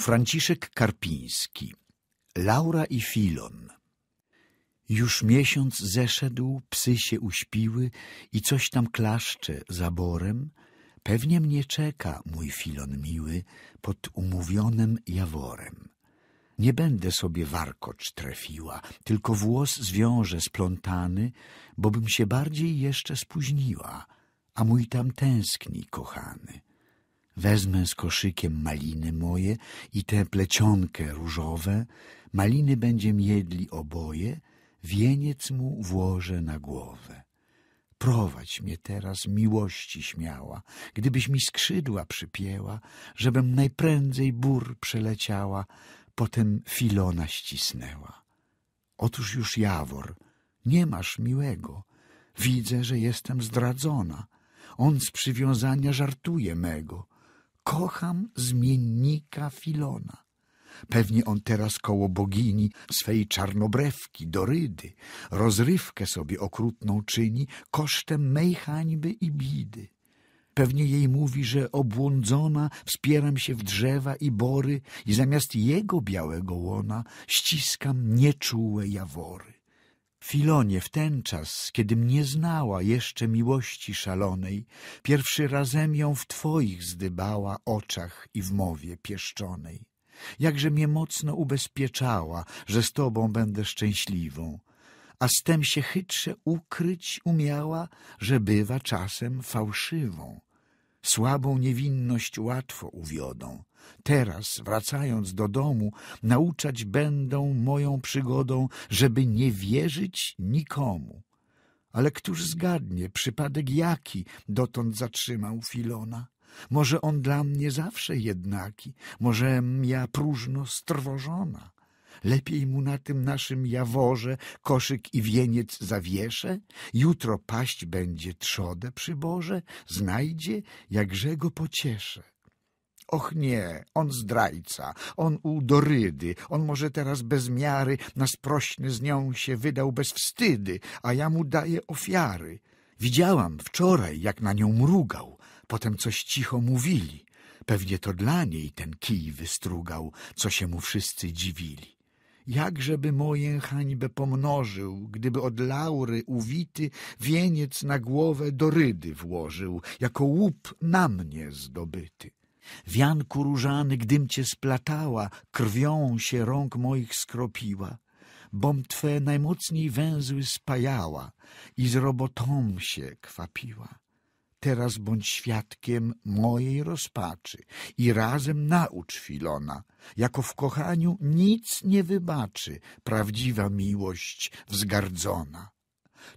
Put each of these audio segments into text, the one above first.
Franciszek Karpiński Laura i Filon Już miesiąc zeszedł, psy się uśpiły i coś tam klaszcze za borem. Pewnie mnie czeka, mój Filon miły, pod umówionym jaworem. Nie będę sobie warkocz trefiła, tylko włos zwiążę splątany, bo bym się bardziej jeszcze spóźniła, a mój tam tęskni, kochany. Wezmę z koszykiem maliny moje i tę plecionkę różowe. Maliny będziem jedli oboje, wieniec mu włożę na głowę. Prowadź mnie teraz miłości śmiała, gdybyś mi skrzydła przypięła, żebym najprędzej bór przeleciała, potem Filona ścisnęła. Otóż już Jawor, nie masz miłego, widzę, że jestem zdradzona. On z przywiązania żartuje mego kocham zmiennika Filona. Pewnie on teraz koło bogini swej czarnobrewki, Dorydy, rozrywkę sobie okrutną czyni kosztem mej hańby i bidy. Pewnie jej mówi, że obłądzona wspieram się w drzewa i bory i zamiast jego białego łona ściskam nieczułe jawory. Filonie, w ten czas, kiedym nie znała jeszcze miłości szalonej, pierwszy razem ją w twoich zdybała oczach i w mowie pieszczonej. Jakże mnie mocno ubezpieczała, że z tobą będę szczęśliwą, a z tem się chytrze ukryć umiała, że bywa czasem fałszywą. Słabą niewinność łatwo uwiodą. Teraz, wracając do domu, nauczać będą moją przygodą, żeby nie wierzyć nikomu. Ale któż zgadnie, przypadek jaki dotąd zatrzymał Filona? Może on dla mnie zawsze jednaki, może ja próżno strwożona. Lepiej mu na tym naszym jaworze koszyk i wieniec zawieszę? Jutro paść będzie trzodę przy Boże, znajdzie, jakże go pocieszę. Och nie, on zdrajca, on u Dorydy, on może teraz bez miary na sprośny z nią się wydał bez wstydy, a ja mu daję ofiary. Widziałam wczoraj, jak na nią mrugał, potem coś cicho mówili. Pewnie to dla niej ten kij wystrugał, co się mu wszyscy dziwili jakżeby moję hańbę pomnożył, gdyby od laury uwity wieniec na głowę do rydy włożył, jako łup na mnie zdobyty. Wianku różany, gdym cię splatała, krwią się rąk moich skropiła, bom twe najmocniej węzły spajała i z robotą się kwapiła teraz bądź świadkiem mojej rozpaczy i razem naucz Filona, jako w kochaniu nic nie wybaczy prawdziwa miłość wzgardzona.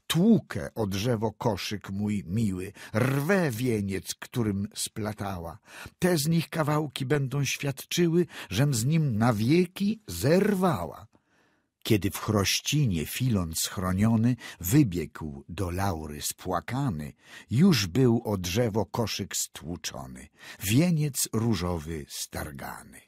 Tłukę o drzewo koszyk mój miły, rwę wieniec, którym splatała. Te z nich kawałki będą świadczyły, żem z nim na wieki zerwała. Kiedy w chrościnie Filon schroniony wybiegł do laury spłakany, już był o drzewo koszyk stłuczony, wieniec różowy stargany.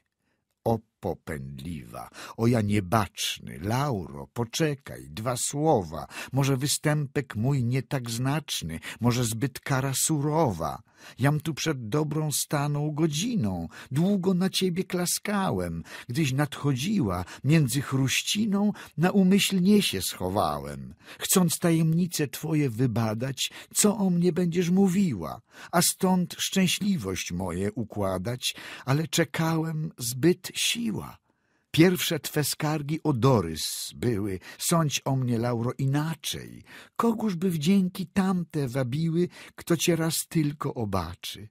O popędliwa. O ja niebaczny, Lauro, poczekaj, dwa słowa, może występek mój nie tak znaczny, może zbyt kara surowa. Jam tu przed dobrą staną godziną, długo na ciebie klaskałem, gdyś nadchodziła, między chruściną na umyślnie się schowałem, chcąc tajemnice twoje wybadać, co o mnie będziesz mówiła, a stąd szczęśliwość moje układać, ale czekałem zbyt siłą Pierwsze twe skargi o Dorys były, sądź o mnie, Lauro, inaczej. Kogóż by wdzięki tamte wabiły, kto cię raz tylko obaczy?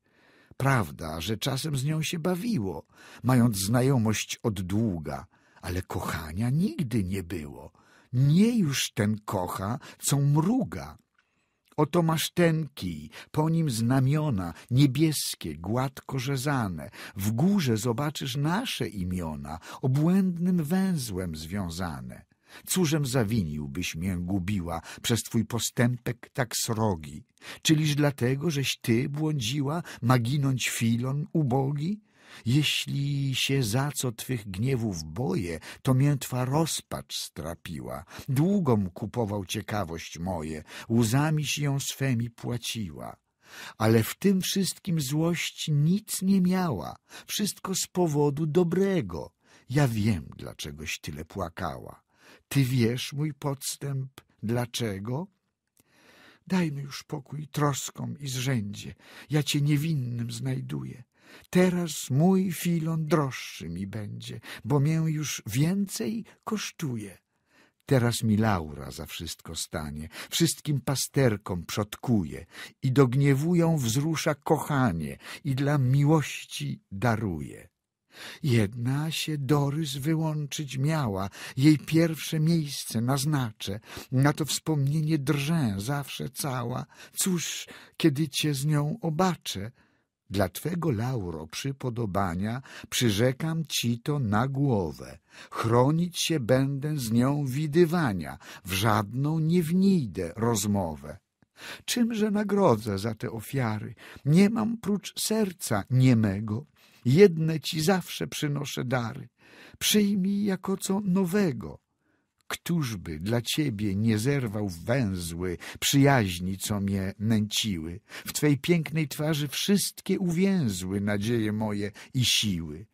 Prawda, że czasem z nią się bawiło, mając znajomość od długa, ale kochania nigdy nie było. Nie już ten kocha, co mruga. Oto masz ten kij, po nim znamiona, niebieskie, gładko rzezane. W górze zobaczysz nasze imiona, obłędnym węzłem związane. Cóżem zawiniłbyś mię gubiła przez twój postępek tak srogi? Czyliż dlatego, żeś ty błądziła, ma ginąć filon ubogi? Jeśli się za co twych gniewów boję, to mię twa rozpacz strapiła. Długom kupował ciekawość moje, łzami się ją swemi płaciła. Ale w tym wszystkim złość nic nie miała, wszystko z powodu dobrego. Ja wiem, dlaczegoś tyle płakała. Ty wiesz, mój podstęp, dlaczego? Dajmy już pokój troskom i zrzędzie. Ja cię niewinnym znajduję. Teraz mój filon droższy mi będzie, bo mię już więcej kosztuje. Teraz mi Laura za wszystko stanie, wszystkim pasterkom przodkuje i do wzrusza kochanie i dla miłości daruje. Jedna się Dorys wyłączyć miała, jej pierwsze miejsce naznaczę, na to wspomnienie drżę zawsze cała. Cóż, kiedy cię z nią obaczę? Dla Twego lauro przypodobania przyrzekam Ci to na głowę. Chronić się będę z nią widywania, w żadną nie wnijdę rozmowę. Czymże nagrodzę za te ofiary? Nie mam prócz serca niemego. Jedne Ci zawsze przynoszę dary. Przyjmij jako co nowego Któżby dla ciebie nie zerwał węzły przyjaźni, co mnie nęciły? W twej pięknej twarzy wszystkie uwięzły nadzieje moje i siły.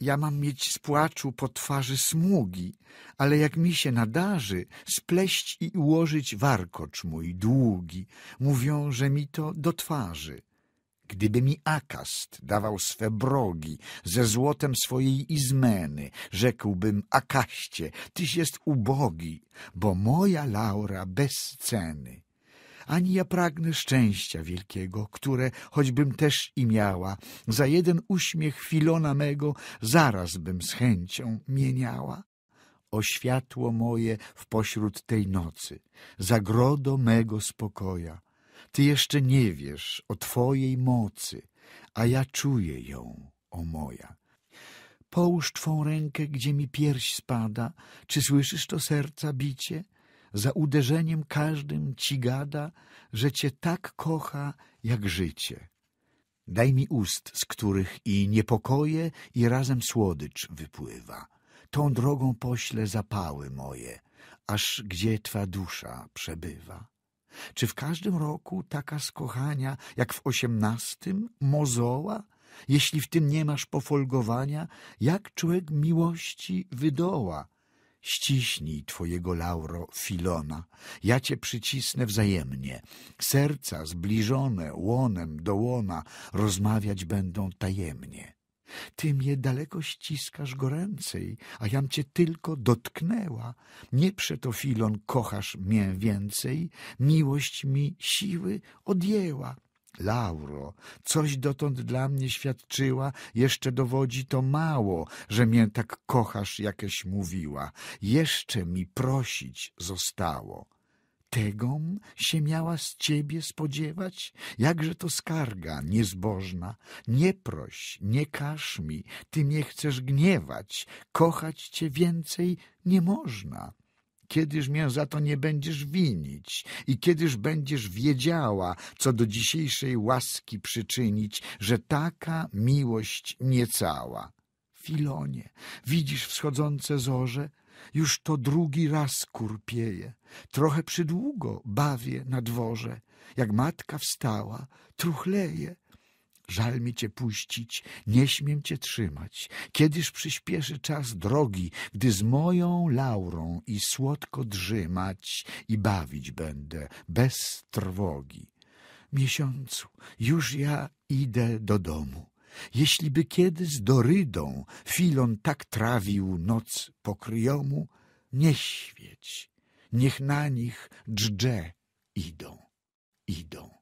Ja mam mieć z płaczu po twarzy smugi, ale jak mi się nadarzy, spleść i ułożyć warkocz mój długi. Mówią, że mi to do twarzy. Gdyby mi Akast dawał swe brogi ze złotem swojej izmeny, rzekłbym Akaście, tyś jest ubogi, bo moja Laura bez ceny. Ani ja pragnę szczęścia wielkiego, które, choćbym też i miała, za jeden uśmiech filona mego zaraz bym z chęcią mieniała o światło moje w pośród tej nocy, zagrodo mego spokoja, ty jeszcze nie wiesz o Twojej mocy, a ja czuję ją, o moja. Połóż Twą rękę, gdzie mi pierś spada, czy słyszysz to serca bicie? Za uderzeniem każdym Ci gada, że Cię tak kocha, jak życie. Daj mi ust, z których i niepokoje, i razem słodycz wypływa. Tą drogą poślę zapały moje, aż gdzie Twa dusza przebywa. Czy w każdym roku taka z kochania, jak w osiemnastym, mozoła? Jeśli w tym nie masz pofolgowania, jak człowiek miłości wydoła? Ściśnij twojego lauro Filona, ja cię przycisnę wzajemnie. Serca zbliżone łonem do łona rozmawiać będą tajemnie. Ty mnie daleko ściskasz goręcej, a jam cię tylko dotknęła. Nie przeto filon kochasz mnie więcej, miłość mi siły odjęła. Lauro, coś dotąd dla mnie świadczyła, jeszcze dowodzi to mało, że mię tak kochasz, jakieś mówiła. Jeszcze mi prosić zostało. Tegom się miała z ciebie spodziewać? Jakże to skarga niezbożna! Nie proś, nie każ mi, ty mnie chcesz gniewać, kochać cię więcej nie można. Kiedyż mię za to nie będziesz winić i kiedyż będziesz wiedziała, co do dzisiejszej łaski przyczynić, że taka miłość niecała. Filonie, widzisz wschodzące zorze? Już to drugi raz kurpieje, trochę przydługo bawię na dworze. Jak matka wstała, truchleje. Żal mi cię puścić, nie śmiem cię trzymać. Kiedyż przyspieszy czas drogi, gdy z moją laurą i słodko drzymać i bawić będę bez trwogi. Miesiącu, już ja idę do domu. Jeśliby kiedy z Dorydą Filon tak trawił noc pokryjomu, nie świeć, niech na nich dżdże idą, idą.